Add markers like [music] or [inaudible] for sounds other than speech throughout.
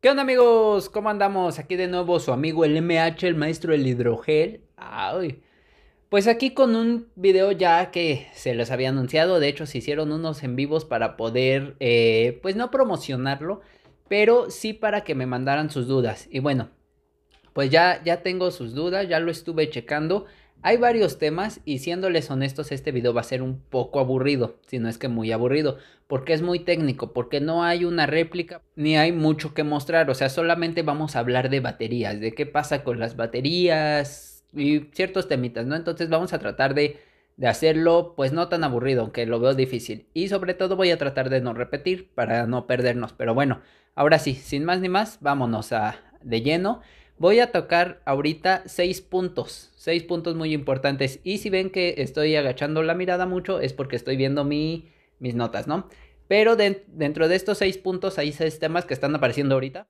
¿Qué onda amigos? ¿Cómo andamos? Aquí de nuevo su amigo el MH, el maestro del hidrogel. Ay. Pues aquí con un video ya que se les había anunciado, de hecho se hicieron unos en vivos para poder, eh, pues no promocionarlo, pero sí para que me mandaran sus dudas. Y bueno, pues ya, ya tengo sus dudas, ya lo estuve checando. Hay varios temas y siéndoles honestos este video va a ser un poco aburrido, si no es que muy aburrido, porque es muy técnico, porque no hay una réplica ni hay mucho que mostrar, o sea, solamente vamos a hablar de baterías, de qué pasa con las baterías y ciertos temitas, ¿no? Entonces vamos a tratar de, de hacerlo pues no tan aburrido, aunque lo veo difícil y sobre todo voy a tratar de no repetir para no perdernos, pero bueno, ahora sí, sin más ni más, vámonos a de lleno. Voy a tocar ahorita seis puntos, seis puntos muy importantes. Y si ven que estoy agachando la mirada mucho es porque estoy viendo mi, mis notas, ¿no? Pero dentro de estos seis puntos hay seis temas que están apareciendo ahorita.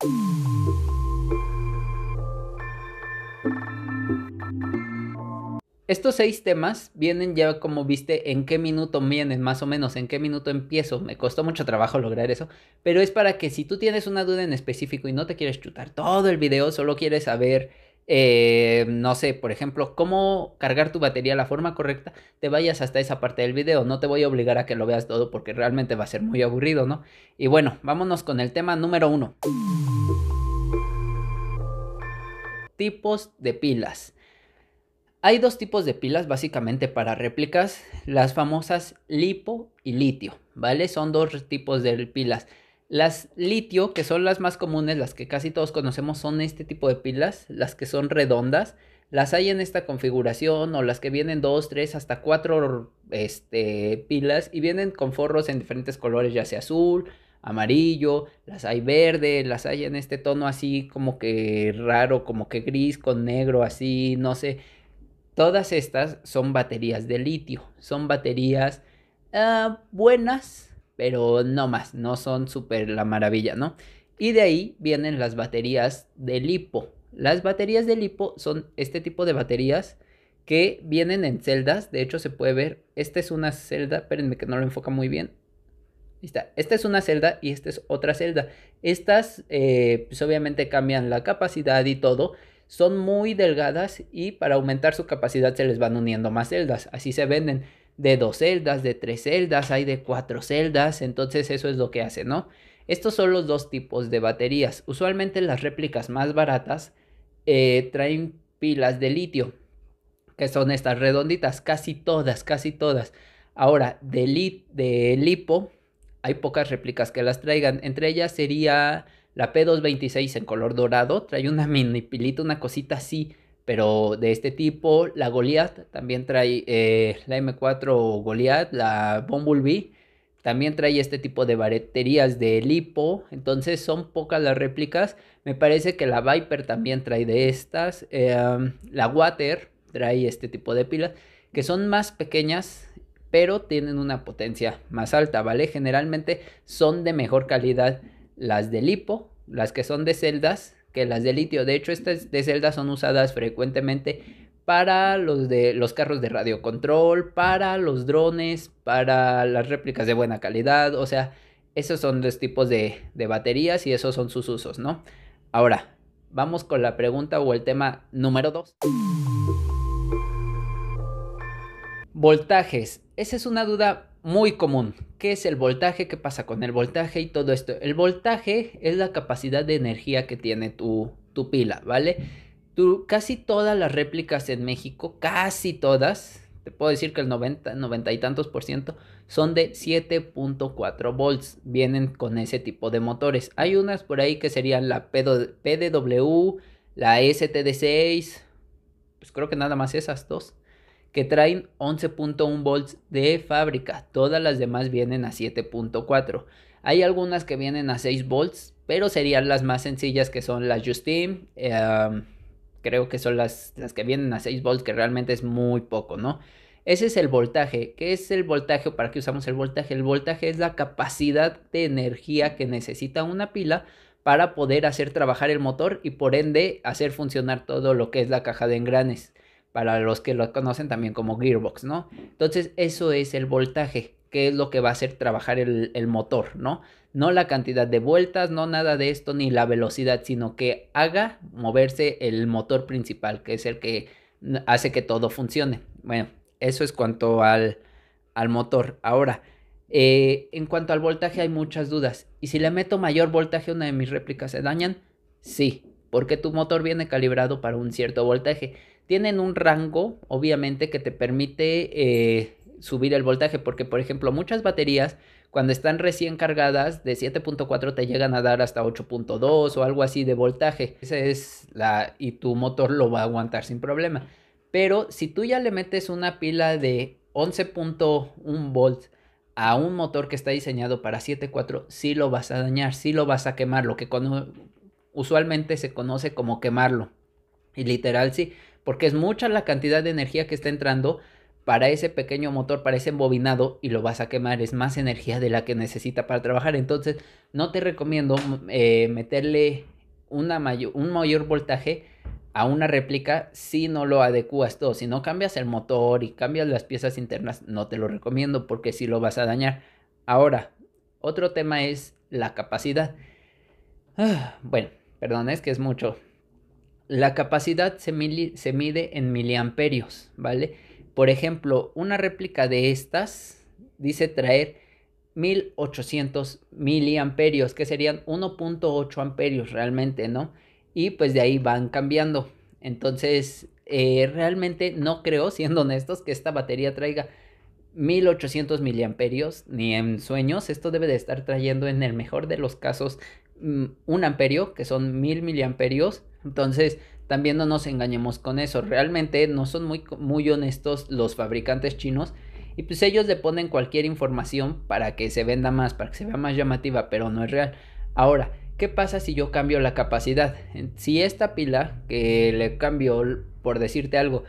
Estos seis temas vienen ya como viste en qué minuto vienen, más o menos, en qué minuto empiezo. Me costó mucho trabajo lograr eso, pero es para que si tú tienes una duda en específico y no te quieres chutar todo el video, solo quieres saber, eh, no sé, por ejemplo, cómo cargar tu batería la forma correcta, te vayas hasta esa parte del video. No te voy a obligar a que lo veas todo porque realmente va a ser muy aburrido, ¿no? Y bueno, vámonos con el tema número uno. Tipos de pilas. Hay dos tipos de pilas básicamente para réplicas, las famosas lipo y litio, ¿vale? Son dos tipos de pilas. Las litio, que son las más comunes, las que casi todos conocemos, son este tipo de pilas, las que son redondas. Las hay en esta configuración o las que vienen dos, tres, hasta cuatro este, pilas y vienen con forros en diferentes colores, ya sea azul, amarillo, las hay verde, las hay en este tono así como que raro, como que gris con negro así, no sé Todas estas son baterías de litio, son baterías ah, buenas, pero no más, no son súper la maravilla, ¿no? Y de ahí vienen las baterías de lipo. Las baterías de lipo son este tipo de baterías que vienen en celdas, de hecho se puede ver, esta es una celda, espérenme que no lo enfoca muy bien, Está. Esta es una celda y esta es otra celda. Estas, eh, pues obviamente cambian la capacidad y todo, son muy delgadas y para aumentar su capacidad se les van uniendo más celdas. Así se venden de dos celdas, de tres celdas, hay de cuatro celdas, entonces eso es lo que hace, ¿no? Estos son los dos tipos de baterías. Usualmente las réplicas más baratas eh, traen pilas de litio, que son estas redonditas, casi todas, casi todas. Ahora, de, de lipo, hay pocas réplicas que las traigan. Entre ellas sería la P226 en color dorado trae una mini pilita, una cosita así, pero de este tipo. La Goliath también trae eh, la M4 Goliath, la Bumblebee. También trae este tipo de bareterías de lipo, entonces son pocas las réplicas. Me parece que la Viper también trae de estas. Em, la Water trae este tipo de pilas, que son más pequeñas, pero tienen una potencia más alta, ¿vale? Generalmente son de mejor calidad las de lipo, las que son de celdas, que las de litio. De hecho, estas de celdas son usadas frecuentemente para los de los carros de radiocontrol, para los drones, para las réplicas de buena calidad, o sea, esos son los tipos de, de baterías y esos son sus usos, ¿no? Ahora, vamos con la pregunta o el tema número 2. Voltajes. Esa es una duda muy común. ¿Qué es el voltaje? ¿Qué pasa con el voltaje y todo esto? El voltaje es la capacidad de energía que tiene tu, pila, ¿vale? casi todas las réplicas en México, casi todas, te puedo decir que el 90, 90 y tantos por ciento, son de 7.4 volts. Vienen con ese tipo de motores. Hay unas por ahí que serían la PDW, la STD6, pues creo que nada más esas dos que traen 11.1 volts de fábrica, todas las demás vienen a 7.4. Hay algunas que vienen a 6 volts, pero serían las más sencillas que son las Justin. Em, creo que son las, las que vienen a 6 volts, que realmente es muy poco, ¿no? Ese es el voltaje. ¿Qué es el voltaje para qué usamos el voltaje? El voltaje es la capacidad de energía que necesita una pila para poder hacer trabajar el motor y por ende hacer funcionar todo lo que es la caja de engranes para los que lo conocen también como gearbox, ¿no? Entonces eso es el voltaje, que es lo que va a hacer trabajar el, motor, ¿no? No la cantidad de vueltas, no nada de esto, ni la velocidad, sino que haga moverse el motor principal, que es el que hace que todo funcione. Bueno, eso es cuanto al, al motor. Ahora, eh, en cuanto al voltaje hay muchas dudas. ¿Y si le meto mayor voltaje una de mis réplicas se dañan? Sí, porque tu motor viene calibrado para un cierto voltaje tienen un rango, obviamente, que te permite eh, subir el voltaje, porque por ejemplo muchas baterías cuando están recién cargadas de 7.4 te llegan a dar hasta 8.2 o algo así de voltaje. Esa es la y tu motor lo va a aguantar sin problema. Pero si tú ya le metes una pila de 11.1 volts a un motor que está diseñado para 7.4, sí lo vas a dañar, sí lo vas a quemar, lo que usualmente se conoce como quemarlo. Y literal sí, porque es mucha la cantidad de energía que está entrando para ese pequeño motor, para ese embobinado y lo vas a quemar. Es más energía de la que necesita para trabajar. Entonces no te recomiendo eh, meterle un mayor voltaje a una réplica si no lo adecuas todo. Si no cambias el motor y cambias las piezas internas, no te lo recomiendo porque si lo vas a dañar. Ahora, otro tema es la capacidad. Ah, bueno, perdón, es que es mucho. La capacidad se, mide en miliamperios, ¿vale? Por ejemplo, una réplica de estas dice traer 1800 miliamperios, que serían 1.8 amperios realmente, ¿no? Y pues de ahí van cambiando. Entonces, eh, realmente no creo, [laughs] siendo honestos, que esta batería traiga 1800 miliamperios, ni en sueños. Esto debe de estar trayendo en el mejor de los casos mm, un amperio, que son 1000 miliamperios, entonces, también no nos engañemos con eso. Realmente no son muy, muy honestos los fabricantes chinos y pues ellos le ponen cualquier información para que se venda más, para que se vea más llamativa, pero no es real. Ahora, ¿qué pasa si yo cambio la capacidad? Si esta pila que le cambio, por decirte algo,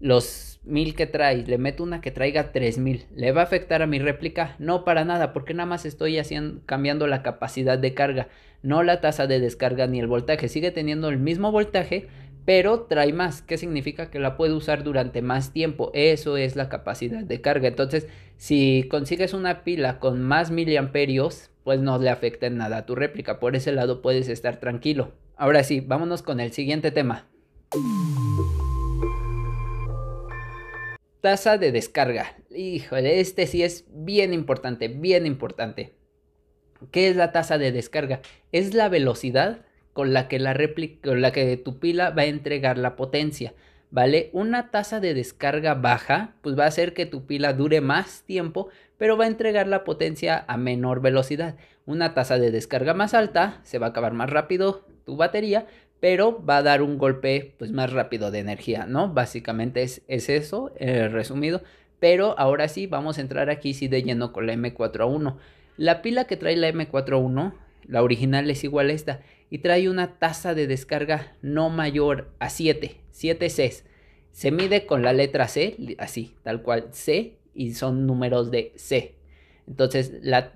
los mil que trae, le meto una que traiga 3000, ¿le va a afectar a mi réplica? No, para nada, porque nada más estoy haciendo, cambiando la capacidad de carga no la tasa de descarga ni el voltaje, sigue teniendo el mismo voltaje, pero trae más, que significa que la puede usar durante más tiempo, eso es la capacidad de carga. Entonces, si consigues una pila con más miliamperios, pues no le afecta en nada a tu réplica, por ese lado puedes estar tranquilo. Ahora sí, vámonos con el siguiente tema. Tasa de descarga. Híjole, este sí es bien importante, bien importante. ¿Qué es la tasa de descarga? Es la velocidad con la que, la la que tu pila va a entregar la potencia. ¿Vale? Una tasa de descarga baja, pues va a hacer que tu pila dure más tiempo, pero va a entregar la potencia a menor velocidad. Una tasa de descarga más alta, se va a acabar más rápido tu batería, pero va a dar un golpe pues, más rápido de energía, ¿no? Básicamente es, es eso, eh, resumido. Pero ahora sí, vamos a entrar aquí sí de lleno con la M4A1. La pila que trae la M41, la original es igual a esta, y trae una tasa de descarga no mayor a 7, 7 Cs. Se mide con la letra C, así, tal cual, C, y son números de C. Entonces, la,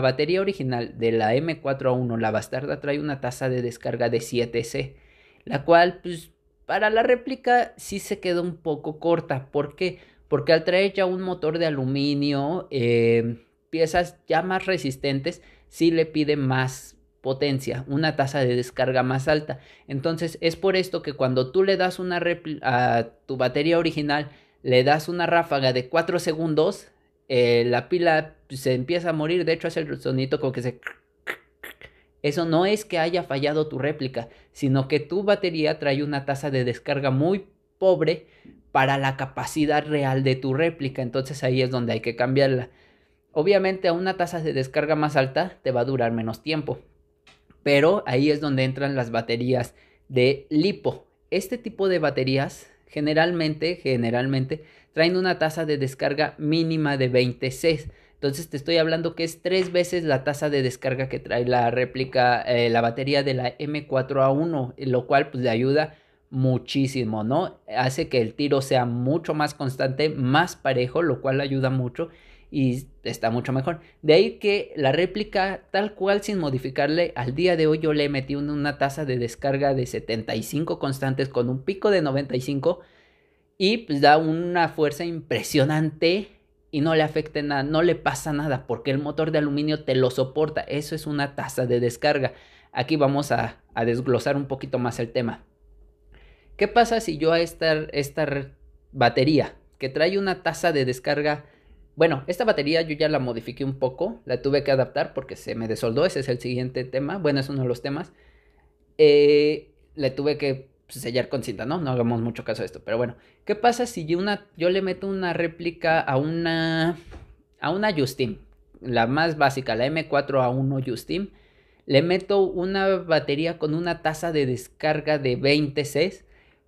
batería original de la M4A1, la bastarda, trae una tasa de descarga de 7C, la cual, pues, para la réplica sí se quedó un poco corta. ¿Por qué? Porque al traer ya un motor de aluminio, eh, piezas ya más resistentes si le pide más potencia, una tasa de descarga más alta. Entonces es por esto que cuando tú le das una a tu batería original, le das una ráfaga de 4 segundos, eh, la pila se empieza a morir, de hecho hace el sonito como que se... Eso no es que haya fallado tu réplica, sino que tu batería trae una tasa de descarga muy pobre para la capacidad real de tu réplica. Entonces ahí es donde hay que cambiarla. Obviamente a una tasa de descarga más alta te va a durar menos tiempo, pero ahí es donde entran las baterías de lipo. Este tipo de baterías generalmente, generalmente traen una tasa de descarga mínima de 20C, Entonces te estoy hablando que es tres veces la tasa de descarga que trae la réplica, eh, la batería de la M4A1, lo cual pues le ayuda muchísimo, ¿no? Hace que el tiro sea mucho más constante, más parejo, lo cual ayuda mucho y está mucho mejor. De ahí que la réplica tal cual sin modificarle, al día de hoy yo le metí una tasa de descarga de 75 constantes con un pico de 95 y pues da una fuerza impresionante y no le afecta nada, no le pasa nada porque el motor de aluminio te lo soporta. Eso es una tasa de descarga. Aquí vamos a, desglosar un poquito más el tema. ¿Qué pasa si yo a esta, esta batería que trae una tasa de descarga bueno, esta batería yo ya la modifiqué un poco, la tuve que adaptar porque se me desoldó, ese es el siguiente tema, bueno, es uno de los temas. Eh, le tuve que sellar con cinta, ¿no? No hagamos mucho caso de esto, pero bueno, ¿qué pasa si yo, le meto una réplica a una, a una Justin, la más básica, la M4A1 Justin? Le meto una batería con una tasa de descarga de 20 Cs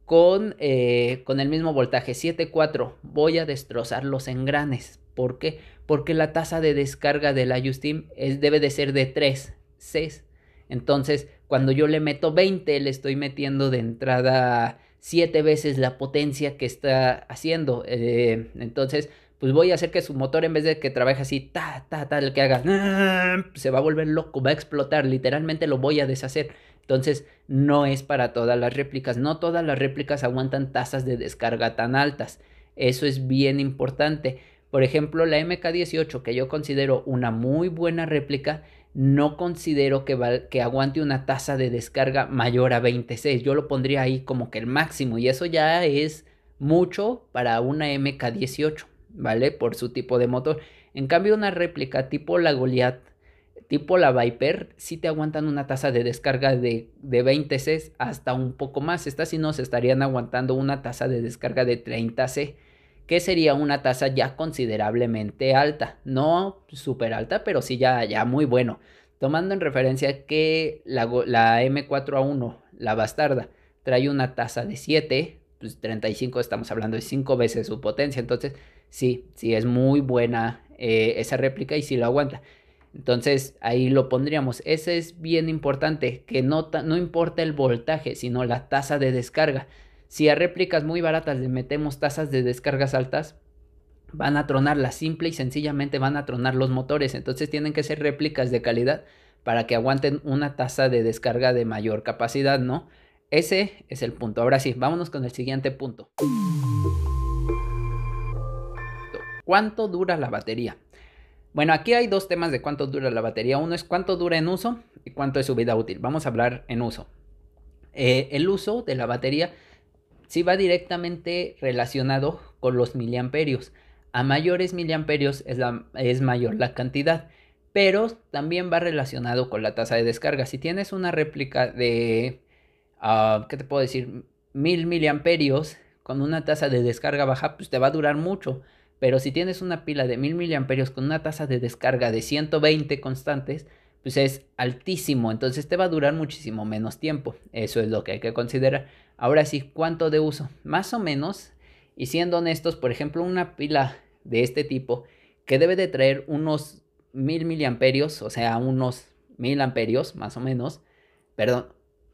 con, eh, con el mismo voltaje, 7.4. Voy a destrozar los engranes ¿Por qué? Porque la tasa de descarga del la es, debe de ser de 3, 6. Entonces, cuando yo le meto 20, le estoy metiendo de entrada 7 veces la potencia que está haciendo. Eh, entonces, pues voy a hacer que su motor en vez de que trabaje así, ta, ta, tal, que haga, se va a volver loco, va a explotar, literalmente lo voy a deshacer. Entonces, no es para todas las réplicas, no todas las réplicas aguantan tasas de descarga tan altas. Eso es bien importante. Por ejemplo, la MK18, que yo considero una muy buena réplica, no considero que, que aguante una tasa de descarga mayor a 26. Yo lo pondría ahí como que el máximo y eso ya es mucho para una MK18, ¿vale? Por su tipo de motor. En cambio, una réplica tipo la Goliath, tipo la Viper, sí te aguantan una tasa de descarga de, de 20C hasta un poco más. Estas sí se estarían aguantando una tasa de descarga de 30C que sería una tasa ya considerablemente alta, no súper alta, pero sí ya, ya muy bueno, tomando en referencia que la, M4A1, la bastarda, trae una tasa de 7, 35 pues estamos hablando de 5 veces su potencia. Entonces, sí, sí es muy buena eh, esa réplica y sí lo aguanta. Entonces, ahí lo pondríamos. Ese es bien importante, que no, no importa el voltaje, sino la tasa de descarga. Si a réplicas muy baratas le metemos tasas de descargas altas, van a tronar tronarlas, simple y sencillamente van a tronar los motores. Entonces tienen que ser réplicas de calidad para que aguanten una tasa de descarga de mayor capacidad, ¿no? Ese es el punto. Ahora sí, vámonos con el siguiente punto. ¿Cuánto dura la batería? Bueno, aquí hay dos temas de cuánto dura la batería. Uno es cuánto dura en uso y cuánto es su vida útil. Vamos a hablar en uso. Eh, el uso de la batería sí va directamente relacionado con los miliamperios. A mayores miliamperios es, la, es mayor la cantidad, pero también va relacionado con la tasa de descarga. Si tienes una réplica de, ah, ¿qué te puedo decir? Mil miliamperios con una tasa de descarga baja, pues te va a durar mucho. Pero si tienes una pila de mil miliamperios con una tasa de descarga de 120 constantes, pues es altísimo, entonces te va a durar muchísimo menos tiempo. Eso es lo que hay que considerar. Ahora sí, ¿cuánto de uso? Más o menos, y siendo honestos, por ejemplo, una pila de este tipo que debe de traer unos mil miliamperios, o sea, unos 1000 amperios más o menos, perdón,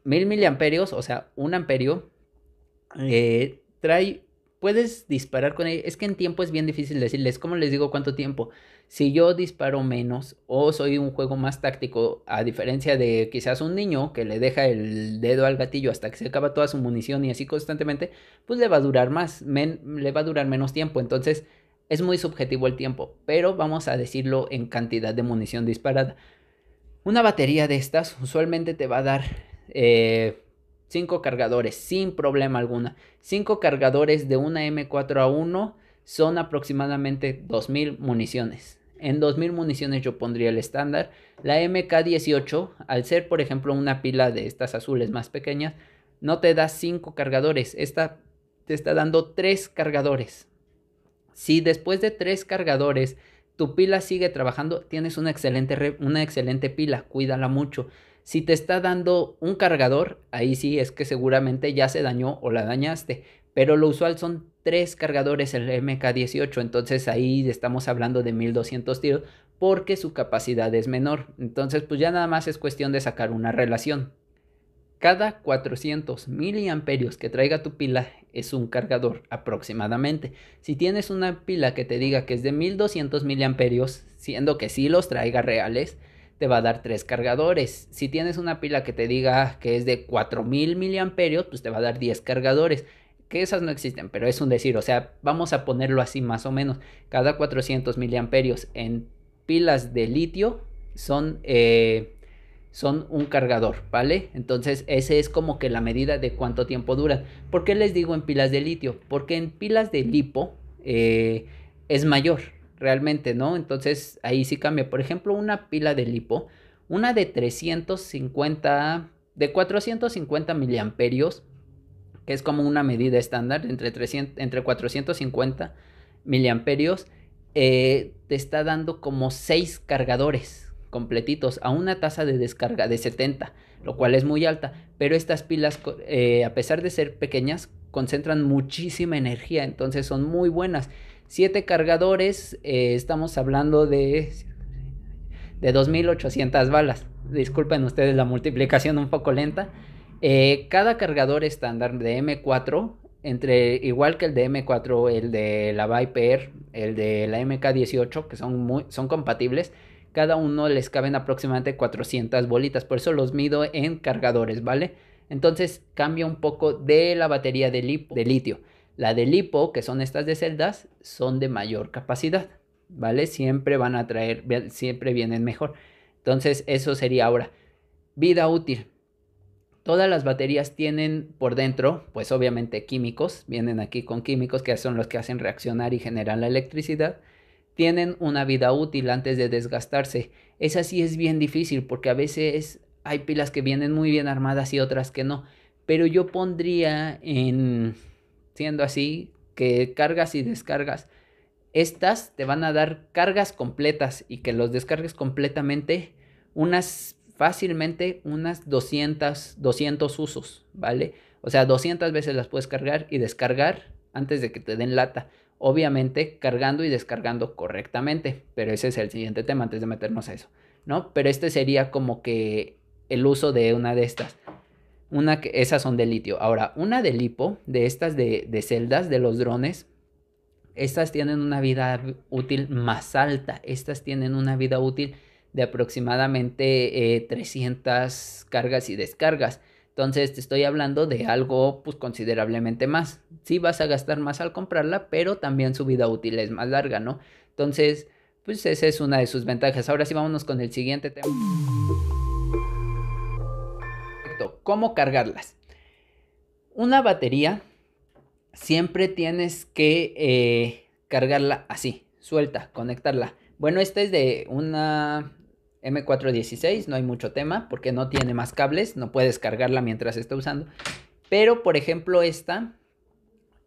1000 miliamperios, o sea, un amperio, eh, trae, puedes disparar con él, es que en tiempo es bien difícil decirles, ¿cómo les digo cuánto tiempo? si yo disparo menos o soy un juego más táctico, a diferencia de quizás un niño que le deja el dedo al gatillo hasta que se acaba toda su munición y así constantemente, pues le va a durar más, le va a durar menos tiempo. Entonces es muy subjetivo el tiempo, pero vamos a decirlo en cantidad de munición disparada. Una batería de estas usualmente te va a dar... 5 eh, cargadores sin problema alguna. 5 cargadores de una M4A1 son aproximadamente 2.000 municiones. En 2.000 municiones yo pondría el estándar. La MK18, al ser por ejemplo una pila de estas azules más pequeñas, no te da 5 cargadores, esta te está dando 3 cargadores. Si después de 3 cargadores tu pila sigue trabajando, tienes una excelente, una excelente pila, cuídala mucho. Si te está dando un cargador, ahí sí es que seguramente ya se dañó o la dañaste, pero lo usual son tres cargadores el MK18, entonces ahí estamos hablando de 1200 tiros porque su capacidad es menor. Entonces pues ya nada más es cuestión de sacar una relación. Cada 400 miliamperios que traiga tu pila es un cargador aproximadamente. Si tienes una pila que te diga que es de 1200 miliamperios, siendo que si los traiga reales, te va a dar tres cargadores. Si tienes una pila que te diga que es de 4000 miliamperios, pues te va a dar 10 cargadores que esas no existen, pero es un decir, o sea, vamos a ponerlo así más o menos, cada 400 miliamperios en pilas de litio son, eh, son un cargador, ¿vale? Entonces, ese es como que la medida de cuánto tiempo dura. ¿Por qué les digo en pilas de litio? Porque en pilas de lipo eh, es mayor, realmente, ¿no? Entonces, ahí sí cambia. Por ejemplo, una pila de lipo, una de 350, de 450 miliamperios, que es como una medida estándar, entre, 300, entre 450 miliamperios, eh, te está dando como 6 cargadores completitos a una tasa de descarga de 70, lo cual es muy alta, pero estas pilas, eh, a pesar de ser pequeñas, concentran muchísima energía, entonces son muy buenas. 7 cargadores, eh, estamos hablando de, de 2.800 balas. Disculpen ustedes la multiplicación un poco lenta, eh, cada cargador estándar de M4, entre igual que el de M4, el de la Viper, el de la MK18, que son, muy, son compatibles, cada uno les caben aproximadamente 400 bolitas, por eso los mido en cargadores, ¿vale? Entonces cambia un poco de la batería de, de litio. La de lipo, que son estas de celdas, son de mayor capacidad, ¿vale? Siempre van a traer, siempre vienen mejor. Entonces eso sería ahora. Vida útil Todas las baterías tienen por dentro, pues obviamente químicos, vienen aquí con químicos que son los que hacen reaccionar y generar la electricidad, tienen una vida útil antes de desgastarse. Esa sí es bien difícil porque a veces hay pilas que vienen muy bien armadas y otras que no. Pero yo pondría en, siendo así, que cargas y descargas. Estas te van a dar cargas completas y que los descargues completamente unas fácilmente unas 200, 200 usos, ¿vale? O sea, 200 veces las puedes cargar y descargar antes de que te den lata. Obviamente cargando y descargando correctamente, pero ese es el siguiente tema antes de meternos a eso, ¿no? Pero este sería como que el uso de una de estas. Una que, esas son de litio. Ahora, una de lipo, de estas de, de celdas, de los drones, estas tienen una vida útil más alta. Estas tienen una vida útil de aproximadamente 300 eh, cargas y descargas. Entonces te estoy hablando de algo pues considerablemente más. Sí vas a gastar más al comprarla, pero también su vida útil es más larga, ¿no? Entonces, pues esa es una de sus ventajas. Ahora sí vámonos con el siguiente tema. ¿Cómo cargarlas? Una batería siempre tienes que eh, cargarla así, suelta, conectarla. Bueno, esta es de una M416, no hay mucho tema porque no tiene más cables, no puedes cargarla mientras está usando. Pero, por ejemplo, esta,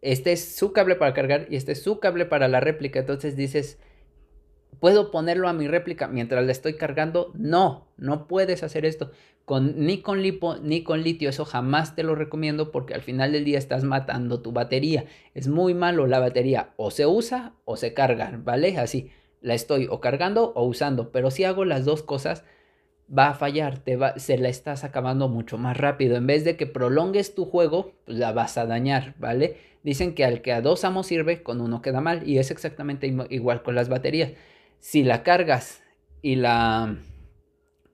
este es su cable para cargar y este es su cable para la réplica. Entonces dices, ¿puedo ponerlo a mi réplica mientras la estoy cargando? No, no puedes hacer esto. Con, ni con lipo ni con litio, eso jamás te lo recomiendo porque al final del día estás matando tu batería. Es muy malo la batería, o se usa o se carga, ¿vale? Así la estoy o cargando o usando, pero si hago las dos cosas, va a fallar, te va, se la estás acabando mucho más rápido. En vez de que prolongues tu juego, pues, la vas a dañar, ¿vale? Dicen que al que a dos amos sirve, con uno queda mal, y es exactamente igual con las baterías. Si la cargas y la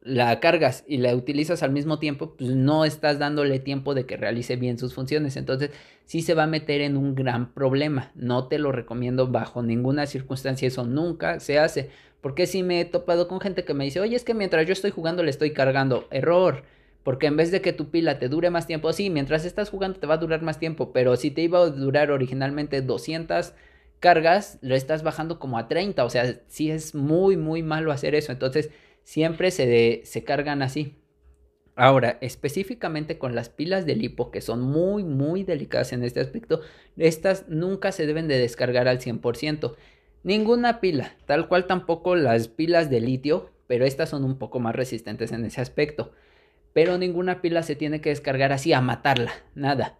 la cargas y la utilizas al mismo tiempo, pues no estás dándole tiempo de que realice bien sus funciones. Entonces, sí se va a meter en un gran problema. No te lo recomiendo bajo ninguna circunstancia. Eso nunca se hace. Porque si me he topado con gente que me dice, oye, es que mientras yo estoy jugando le estoy cargando. Error. Porque en vez de que tu pila te dure más tiempo, sí, mientras estás jugando te va a durar más tiempo, pero si te iba a durar originalmente 200 cargas, lo estás bajando como a 30. O sea, sí es muy, muy malo hacer eso. Entonces, siempre se, se cargan así. Ahora, específicamente con las pilas de lipo, que son muy, muy delicadas en este aspecto, estas nunca se deben de descargar al 100%. Ninguna pila, tal cual tampoco las pilas de litio, pero estas son un poco más resistentes en ese aspecto. Pero ninguna pila se tiene que descargar así a matarla, nada.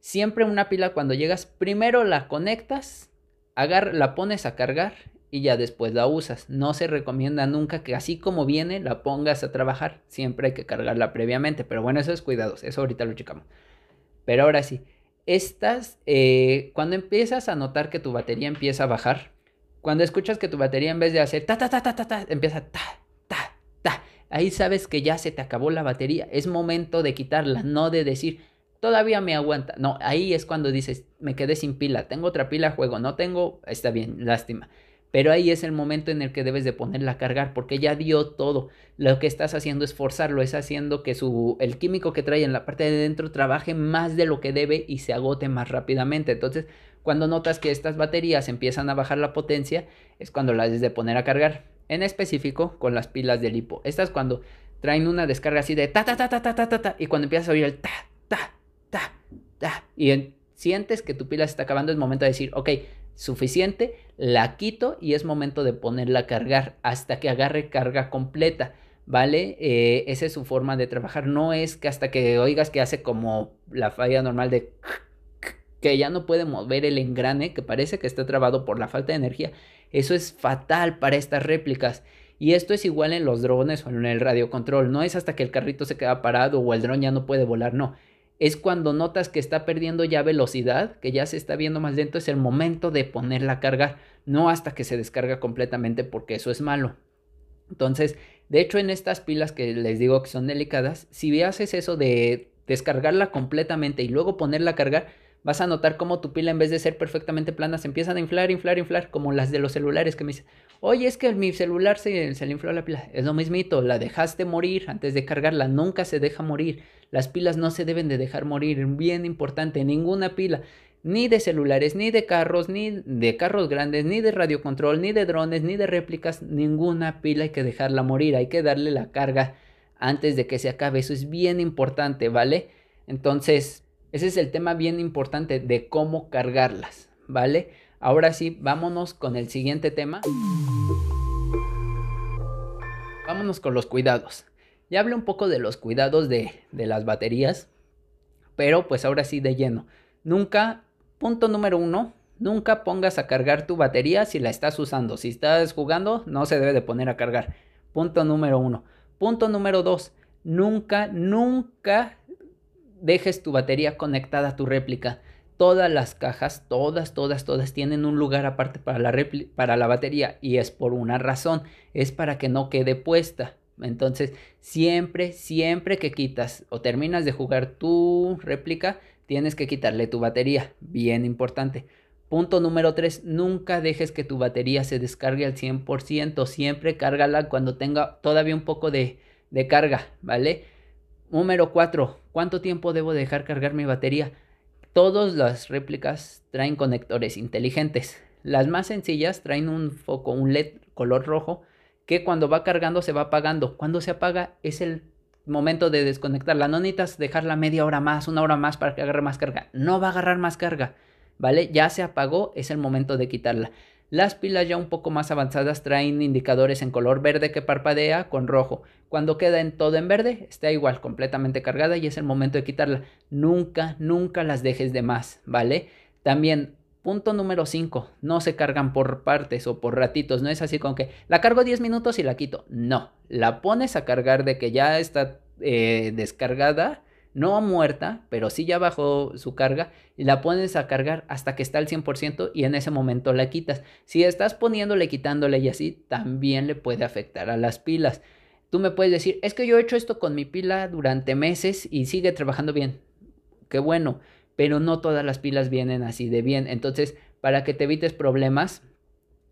Siempre una pila cuando llegas, primero la conectas, la pones a cargar y ya después la usas. No se recomienda nunca que así como viene la pongas a trabajar. Siempre hay que cargarla previamente. Pero bueno, eso es cuidados. Eso ahorita lo checamos. Pero ahora sí. Estas, eh, cuando empiezas a notar que tu batería empieza a bajar, cuando escuchas que tu batería en vez de hacer ta ta ta ta ta, ta empieza ta ta ta, ahí sabes que ya se te acabó la batería. Es momento de quitarla, no de decir todavía me aguanta. No, ahí es cuando dices me quedé sin pila, tengo otra pila, juego, no tengo, está bien, lástima pero ahí es el momento en el que debes de ponerla a cargar porque ya dio todo. Lo que estás haciendo es forzarlo, es haciendo que su, el químico que trae en la parte de dentro trabaje más de lo que debe y se agote más rápidamente. Entonces, cuando notas que estas baterías empiezan a bajar la potencia, es cuando las debes de poner a cargar. En específico con las pilas de lipo. Estas cuando traen una descarga así de ta ta ta ta ta ta y cuando empiezas a oír el ta ta ta ta, y sientes que tu pila se está acabando, es momento de decir, ok, suficiente, la quito y es momento de ponerla a cargar hasta que agarre carga completa. ¿Vale? Eh, esa es su forma de trabajar. No es que hasta que oigas que hace como la falla normal de que ya no puede mover el engrane, que parece que está trabado por la falta de energía. Eso es fatal para estas réplicas. Y esto es igual en los drones o en el radiocontrol. No es hasta que el carrito se queda parado o el dron ya no puede volar, no es cuando notas que está perdiendo ya velocidad, que ya se está viendo más lento, es el momento de ponerla a cargar, no hasta que se descarga completamente porque eso es malo. Entonces, de hecho en estas pilas que les digo que son delicadas, si haces eso de descargarla completamente y luego ponerla a cargar, vas a notar cómo tu pila en vez de ser perfectamente plana se empiezan a inflar, inflar, inflar, como las de los celulares que me dicen, oye, es que mi celular se, se le infló la pila. Es lo mismito, la dejaste morir antes de cargarla, nunca se deja morir las pilas no se deben de dejar morir, bien importante, ninguna pila ni de celulares, ni de carros, ni de carros grandes, ni de radiocontrol, ni de drones, ni de réplicas, ninguna pila hay que dejarla morir, hay que darle la carga antes de que se acabe, eso es bien importante, ¿vale? Entonces, ese es el tema bien importante de cómo cargarlas, ¿vale? Ahora sí, vámonos con el siguiente tema. Vámonos con los cuidados. Ya hablé un poco de los cuidados de, las baterías, pero pues ahora sí de lleno. Nunca, punto número uno, nunca pongas a cargar tu batería si la estás usando. Si estás jugando, no se debe de poner a cargar. Punto número uno. Punto número dos, nunca, nunca dejes tu batería conectada a tu réplica. Todas las cajas, todas, todas, todas tienen un lugar aparte para la batería y es por una razón, es para que no quede puesta. Entonces, siempre, siempre que quitas o terminas de jugar tu réplica, tienes que quitarle tu batería. Bien importante. Punto número 3, nunca dejes que tu batería se descargue al 100%, siempre cárgala cuando tenga todavía un poco de, carga, ¿vale? Número 4, ¿cuánto tiempo debo dejar cargar mi batería? Todas las réplicas traen conectores inteligentes. Las más sencillas traen un foco, un LED color rojo que cuando va cargando se va apagando. Cuando se apaga es el momento de desconectarla. No necesitas dejarla media hora más, una hora más para que agarre más carga. No va a agarrar más carga, ¿vale? Ya se apagó, es el momento de quitarla. Las pilas ya un poco más avanzadas traen indicadores en color verde que parpadea con rojo. Cuando queda en todo en verde, está igual, completamente cargada y es el momento de quitarla. Nunca, nunca las dejes de más, ¿vale? También Punto número 5, no se cargan por partes o por ratitos, no es así con que la cargo 10 minutos y la quito, no, la pones a cargar de que ya está eh, descargada, no muerta, pero sí ya bajó su carga, la pones a cargar hasta que está al 100% y en ese momento la quitas. Si estás poniéndole, quitándole y así, también le puede afectar a las pilas. Tú me puedes decir, es que yo he hecho esto con mi pila durante meses y sigue trabajando bien. Qué bueno pero no todas las pilas vienen así de bien. Entonces, para que te evites problemas,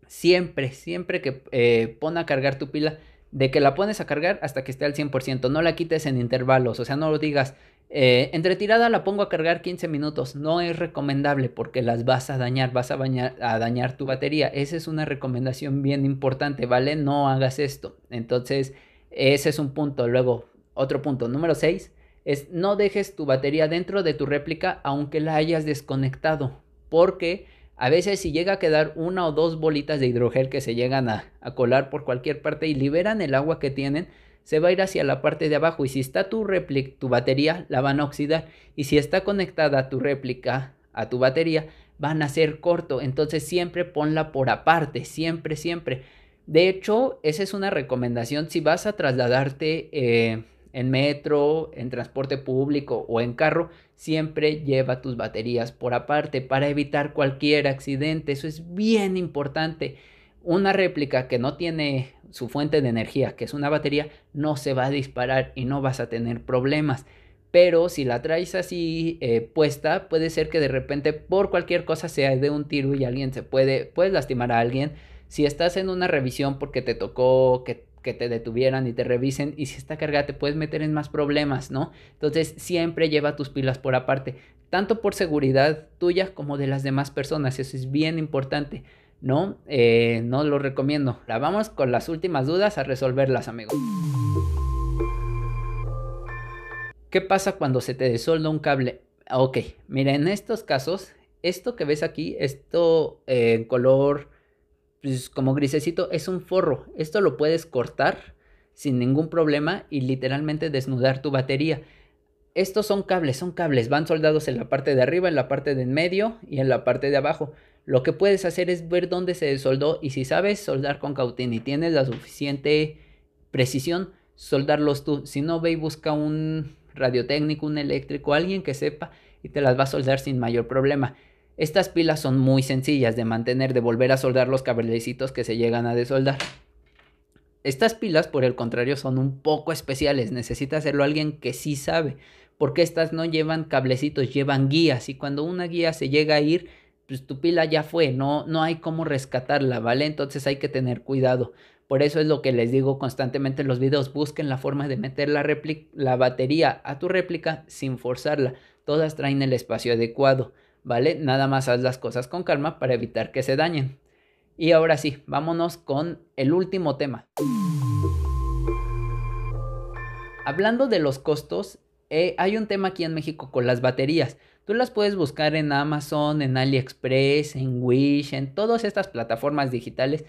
siempre, siempre que eh, a cargar tu pila, de que la pones a cargar hasta que esté al 100%, no la quites en intervalos, o sea, no lo digas, eh, entre tirada la pongo a cargar 15 minutos, no es recomendable porque las vas a dañar, vas a, a dañar tu batería, esa es una recomendación bien importante, ¿vale? No hagas esto, entonces ese es un punto, luego otro punto, número 6, es no dejes tu batería dentro de tu réplica aunque la hayas desconectado, porque a veces si llega a quedar una o dos bolitas de hidrogel que se llegan a, colar por cualquier parte y liberan el agua que tienen, se va a ir hacia la parte de abajo y si está tu réplica, tu batería la van a oxidar y si está conectada tu réplica a tu batería van a ser corto, entonces siempre ponla por aparte, siempre, siempre. De hecho, esa es una recomendación si vas a trasladarte eh, en metro, en transporte público o en carro, siempre lleva tus baterías por aparte para evitar cualquier accidente. Eso es bien importante. Una réplica que no tiene su fuente de energía, que es una batería, no se va a disparar y no vas a tener problemas. Pero si la traes así eh, puesta, puede ser que de repente por cualquier cosa sea de un tiro y alguien se puede, puedes lastimar a alguien. Si estás en una revisión porque te tocó que que te detuvieran y te revisen y si está cargada te puedes meter en más problemas, ¿no? Entonces siempre lleva tus pilas por aparte, tanto por seguridad tuya como de las demás personas, eso es bien importante, ¿no? Eh, no lo recomiendo. La vamos con las últimas dudas a resolverlas, amigos. ¿Qué pasa cuando se te desolda un cable? Ok, mira, en estos casos, esto que ves aquí, esto eh, en color pues, como grisecito, es un forro. Esto lo puedes cortar sin ningún problema y literalmente desnudar tu batería. Estos son cables, son cables, van soldados en la parte de arriba, en la parte de en medio y en la parte de abajo. Lo que puedes hacer es ver dónde se soldó y si sabes soldar con cautín y tienes la suficiente precisión, soldarlos tú. Si no, ve y busca un radiotécnico, un eléctrico, alguien que sepa y te las va a soldar sin mayor problema. Estas pilas son muy sencillas de mantener, de volver a soldar los cablecitos que se llegan a desoldar. Estas pilas, por el contrario, son un poco especiales. Necesita hacerlo alguien que sí sabe, porque estas no llevan cablecitos, llevan guías. Y cuando una guía se llega a ir, pues tu pila ya fue, no, no hay cómo rescatarla, ¿vale? Entonces hay que tener cuidado. Por eso es lo que les digo constantemente en los videos, busquen la forma de meter la batería a tu réplica sin forzarla. Todas traen el espacio adecuado. ¿vale? Nada más haz las cosas con calma para evitar que se dañen. Y ahora sí, vámonos con el último tema. Hablando de los costos, eh, hay un tema aquí en México con las baterías. Tú las puedes buscar en Amazon, en AliExpress, en Wish, en todas estas plataformas digitales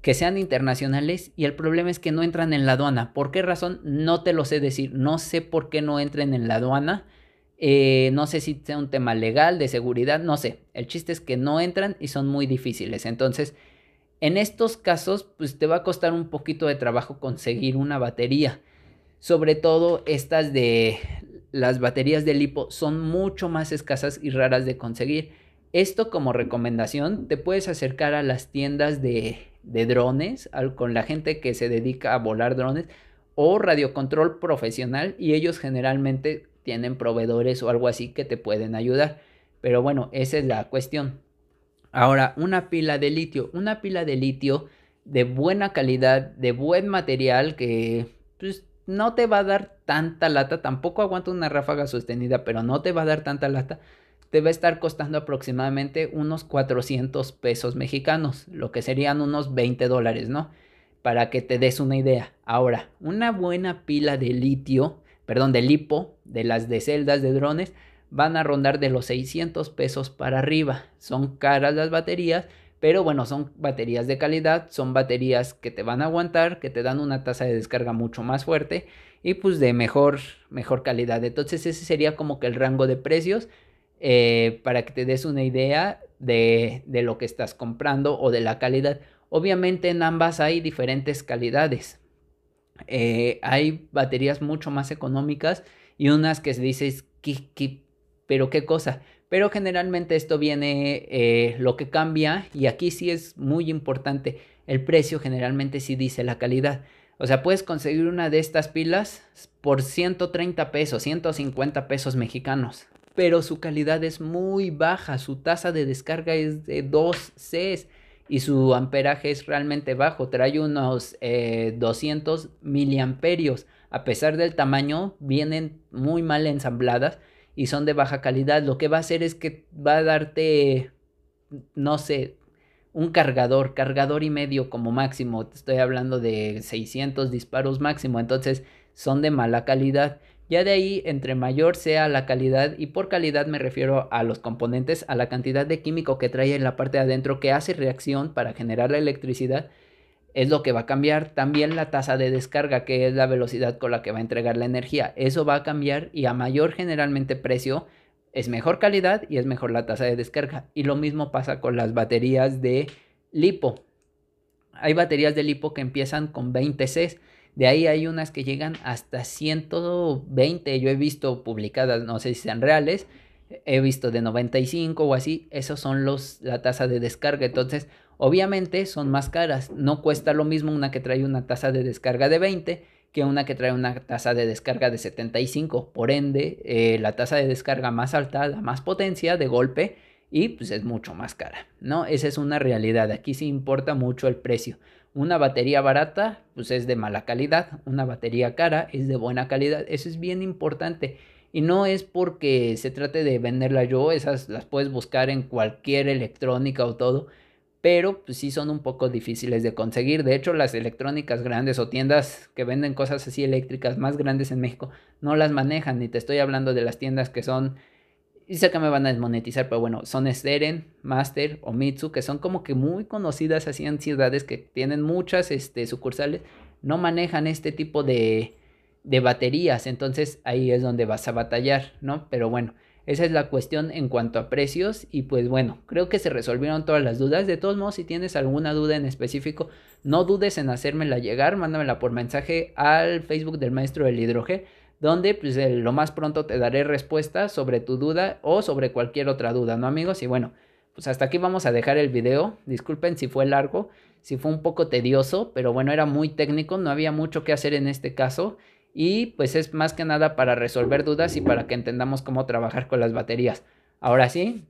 que sean internacionales y el problema es que no entran en la aduana. ¿Por qué razón? No te lo sé decir. No sé por qué no entren en la aduana eh, no sé si sea un tema legal, de seguridad, no sé. El chiste es que no entran y son muy difíciles. Entonces, en estos casos, pues te va a costar un poquito de trabajo conseguir una batería. Sobre todo estas de las baterías de lipo son mucho más escasas y raras de conseguir. Esto como recomendación, te puedes acercar a las tiendas de, drones, con la gente que se dedica a volar drones o radiocontrol profesional y ellos generalmente tienen proveedores o algo así que te pueden ayudar. Pero bueno, esa es la cuestión. Ahora, una pila de litio, una pila de litio de buena calidad, de buen material que pues, no te va a dar tanta lata, tampoco aguanta una ráfaga sostenida, pero no te va a dar tanta lata, te va a estar costando aproximadamente unos 400 pesos mexicanos, lo que serían unos 20 dólares, ¿no? Para que te des una idea. Ahora, una buena pila de litio perdón, del lipo, de las de celdas de drones, van a rondar de los 600 pesos para arriba. Son caras las baterías, pero bueno, son baterías de calidad, son baterías que te van a aguantar, que te dan una tasa de descarga mucho más fuerte y pues de mejor, mejor calidad. Entonces ese sería como que el rango de precios eh, para que te des una idea de, de lo que estás comprando o de la calidad. Obviamente en ambas hay diferentes calidades. Eh, hay baterías mucho más económicas y unas que se dice pero qué cosa? Pero generalmente esto viene eh, lo que cambia y aquí sí es muy importante. El precio generalmente sí dice la calidad. O sea, puedes conseguir una de estas pilas por 130 pesos, 150 pesos mexicanos. Pero su calidad es muy baja, su tasa de descarga es de 2 Cs y su amperaje es realmente bajo, trae unos 200 eh, miliamperios. A pesar del tamaño, vienen muy mal ensambladas y son de baja calidad. Lo que va a hacer es que va a darte, no sé, un cargador, cargador y medio como máximo. Te estoy hablando de 600 disparos máximo, entonces son de mala calidad. Ya de ahí, entre mayor sea la calidad, y por calidad me refiero a los componentes, a la cantidad de químico que trae en la parte de adentro que hace reacción para generar la electricidad, es lo que va a cambiar. También la tasa de descarga, que es la velocidad con la que va a entregar la energía, eso va a cambiar y a mayor generalmente precio es mejor calidad y es mejor la tasa de descarga. Y lo mismo pasa con las baterías de lipo. Hay baterías de lipo que empiezan con 20 C de ahí hay unas que llegan hasta 120, yo he visto publicadas, no sé si sean reales, he visto de 95 o así, esos son los la tasa de descarga. Entonces, obviamente son más caras, no cuesta lo mismo una que trae una tasa de descarga de 20 que una que trae una tasa de descarga de 75. Por ende, eh, la tasa de descarga más alta, la más potencia de golpe, y pues es mucho más cara, ¿no? Esa es una realidad, aquí sí importa mucho el precio. Una batería barata, pues es de mala calidad. Una batería cara es de buena calidad. Eso es bien importante. Y no es porque se trate de venderla yo, esas las puedes buscar en cualquier electrónica o todo, pero pues, sí son un poco difíciles de conseguir. De hecho, las electrónicas grandes o tiendas que venden cosas así eléctricas más grandes en México no las manejan. Ni te estoy hablando de las tiendas que son y sé que me van a desmonetizar, pero bueno, son Steren, Master o Mitsu, que son como que muy conocidas así en ciudades que tienen muchas este, sucursales, no manejan este tipo de, baterías, entonces ahí es donde vas a batallar, ¿no? Pero bueno, esa es la cuestión en cuanto a precios y pues bueno, creo que se resolvieron todas las dudas. De todos modos, si tienes alguna duda en específico, no dudes en hacérmela llegar, mándamela por mensaje al Facebook del maestro del hidrógeno donde pues, eh, lo más pronto te daré respuesta sobre tu duda o sobre cualquier otra duda, ¿no amigos? Y bueno, pues hasta aquí vamos a dejar el video. Disculpen si fue largo, si fue un poco tedioso, pero bueno, era muy técnico, no había mucho que hacer en este caso. Y pues es más que nada para resolver dudas y para que entendamos cómo trabajar con las baterías. Ahora sí,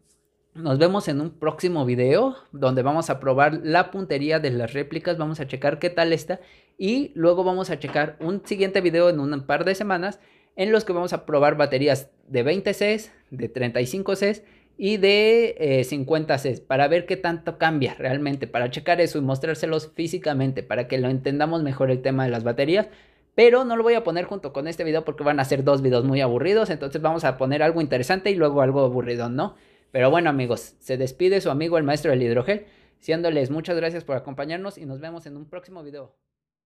nos vemos en un próximo video donde vamos a probar la puntería de las réplicas, vamos a checar qué tal está y luego vamos a checar un siguiente video en un par de semanas en los que vamos a probar baterías de 20 c de 35 c y de 50 eh, c para ver qué tanto cambia realmente, para checar eso y mostrárselos físicamente para que lo entendamos mejor el tema de las baterías. Pero no lo voy a poner junto con este video porque van a ser dos videos muy aburridos, entonces vamos a poner algo interesante y luego algo aburrido, ¿no? Pero bueno, amigos, se despide su amigo el maestro del hidrogel, siéndoles muchas gracias por acompañarnos y nos vemos en un próximo video.